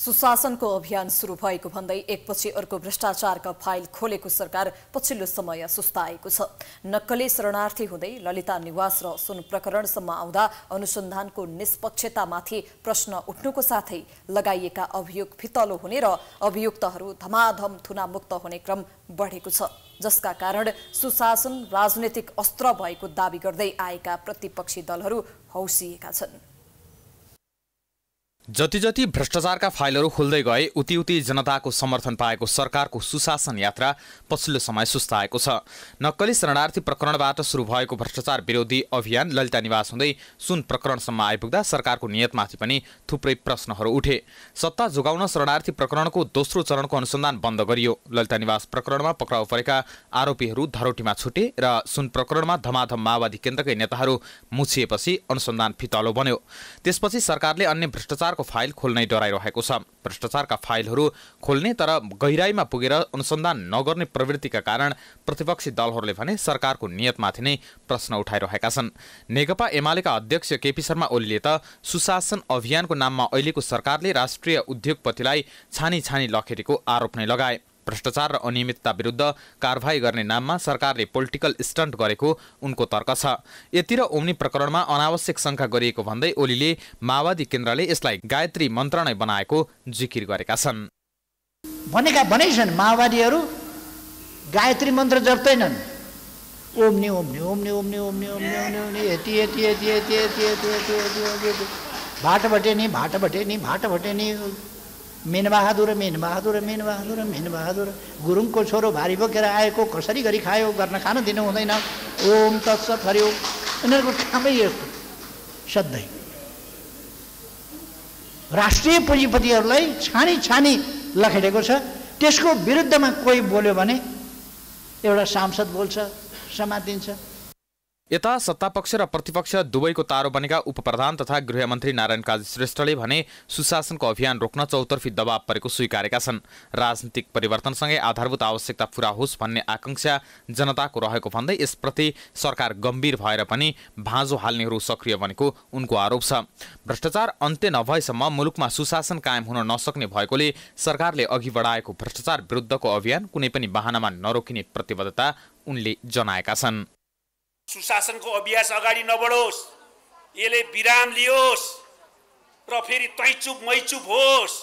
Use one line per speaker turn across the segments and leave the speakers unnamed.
सुशासनको अभियान सुरु भएको भन्दै एकपछि अर्को भ्रष्टाचारका फाइल खोलेको सरकार पछिल्लो समय सुस्ताएको छ नक्कली शरणार्थी हुँदै ललिता निवास र सुन प्रकरणसम्म आउँदा अनुसन्धानको निष्पक्षतामाथि प्रश्न उठ्नुको साथै लगाइएका अभियोग फितलो हुने र अभियुक्तहरू धमाधम थुनामुक्त हुने क्रम बढेको छ जसका कारण सुशासन राजनैतिक अस्त्र भएको दावी गर्दै आएका प्रतिपक्षी दलहरू हौसिएका छन् जति जति भ्रष्टाचारका फाइलहरू खुल्दै गए उति उति जनताको समर्थन पाएको सरकारको सुशासन यात्रा पछिल्लो समय सुस्ताएको छ नक्कली शरणार्थी प्रकरणबाट सुरु भएको भ्रष्टाचार विरोधी अभियान ललिता निवास हुँदै सुन प्रकरणसम्म आइपुग्दा सरकारको नियतमाथि पनि थुप्रै प्रश्नहरू उठे सत्ता जोगाउन शरणार्थी प्रकरणको दोस्रो चरणको अनुसन्धान बन्द गरियो ललिता निवास प्रकरणमा पक्राउ परेका आरोपीहरू धरोटीमा छुटे र सुन प्रकरणमा धमाधम माओवादी केन्द्रकै नेताहरू मुछिएपछि अनुसन्धान फितलो बन्यो त्यसपछि सरकारले अन्य भ्रष्टाचार भ्रष्टाचारको फाइल खोल्नै डराइरहेको छ भ्रष्टाचारका फाइलहरू खोल्ने तर गहिराईमा पुगेर अनुसन्धान नगर्ने प्रवृत्तिका कारण प्रतिपक्षी दलहरूले भने सरकारको नियतमाथि नै प्रश्न उठाइरहेका छन् नेकपा एमालेका अध्यक्ष केपी शर्मा ओलीले त सुशासन अभियानको नाममा अहिलेको सरकारले राष्ट्रिय उद्योगपतिलाई छानी छानी लखेरेको आरोप नै लगाए भ्रष्टाचार र अनियमितता विरुद्ध कारवाही गर्ने नाममा सरकारले पोलिटिकल स्टन्ट गरेको उनको तर्क छ यति र ओम्नी प्रकरणमा अनावश्यक शङ्का गरिएको भन्दै ओलीले माओवादी केन्द्रले यसलाई गायत्री मन्त्र नै बनाएको जिकिर गरेका छन्
भनेका भनै छन् माओवादीहरू गायत्री मन्त्र जप्दैनन् ओम्ने ओम्ने ओम्ने ओम्ने ओम्ने ओम्ने ओम्ने यति यति यति यति यति यति यति यति भाट भटेनी भाट भाट मेनबहादुर मेनबहादुर मेनबहादुर मेनबहादुर गुरुङको छोरो भारी बोकेर आएको कसरी गरी खायो गर्न खान दिनु हुँदैन ओम तत्स हरियो उनीहरूको कामै यस्तो सधैँ राष्ट्रिय पुँजीपतिहरूलाई छानी छानी लखेटेको छ त्यसको विरुद्धमा कोही बोल्यो भने एउटा सांसद बोल्छ समातिन्छ
यता सत्तापक्ष र प्रतिपक्ष दुवैको तारो बनेका उपप्रधान तथा गृहमन्त्री नारायण काजी श्रेष्ठले भने सुशासनको अभियान रोक्न चौतर्फी दबाव परेको स्वीकारेका छन् राजनीतिक परिवर्तनसँगै आधारभूत आवश्यकता पूरा होस् भन्ने आकाङ्क्षा जनताको रहेको भन्दै यसप्रति सरकार गम्भीर भएर पनि भाँजो हाल्नेहरू सक्रिय बनेको उनको आरोप छ भ्रष्टाचार अन्त्य नभएसम्म मुलुकमा सुशासन कायम हुन नसक्ने भएकोले सरकारले अघि बढाएको भ्रष्टाचार विरुद्धको अभियान कुनै पनि बाहनामा नरोकिने प्रतिबद्धता उनले जनाएका छन्
सुशासनको अभ्यास अगाडि नबढोस् यसले विराम लियोस् र फेरि तैचुप मैचुप होस्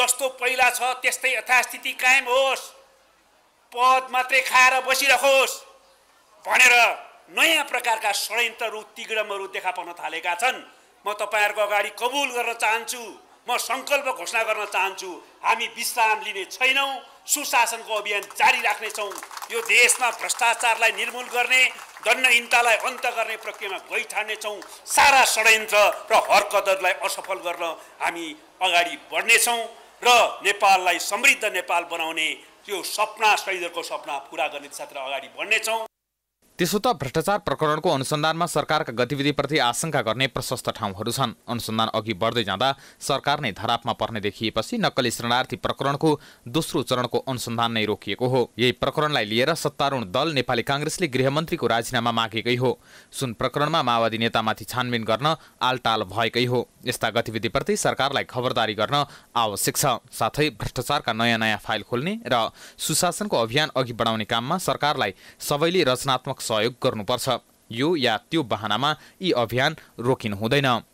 जस्तो पहिला छ त्यस्तै यथास्थिति कायम होस् पद मात्रै खाएर बसिरहोस् भनेर नयाँ प्रकारका षड्यन्त्रहरू तिग्रमहरू देखा पर्न थालेका छन् म तपाईँहरूको अगाडि कबुल गर्न चाहन्छु म सङ्कल्प घोषणा गर्न चाहन्छु हामी विश्राम लिने छैनौँ सुशासनको अभियान जारी राख्नेछौँ यो देशमा भ्रष्टाचारलाई निर्मूल गर्ने दण्डहीनतालाई अन्त गर्ने प्रक्रियामा गइठान्नेछौँ सारा षड्यन्त्र र हरकदरलाई असफल गर्न हामी अगाडि बढ्नेछौँ र नेपाललाई समृद्ध नेपाल बनाउने त्यो सपना शहीदहरूको सपना पुरा गर्ने दिशातिर अगाडि बढ्नेछौँ
त्यसो त भ्रष्टाचार प्रकरणको अनुसन्धानमा सरकारका गतिविधिप्रति आशंका गर्ने प्रशस्त ठाउँहरू छन् अनुसन्धान अघि बढ्दै जाँदा सरकार नै धरापमा पर्ने देखिएपछि नक्कली शरणार्थी प्रकरणको दोस्रो चरणको अनुसन्धान नै रोकिएको हो यही प्रकरणलाई लिएर सत्तारूढ दल नेपाली काङ्ग्रेसले गृहमन्त्रीको राजीनामा मागेकै हो सुन प्रकरणमा माओवादी नेतामाथि छानबिन गर्न आलटाल भएकै हो यस्ता गतिविधिप्रति सरकारलाई खबरदारी गर्न आवश्यक छ साथै भ्रष्टाचारका नयाँ नयाँ फाइल खोल्ने र सुशासनको अभियान अघि बढाउने काममा सरकारलाई सबैले रचनात्मक सहयोग गर्नुपर्छ यो या त्यो बहानामा यी अभियान रोकिनु हुँदैन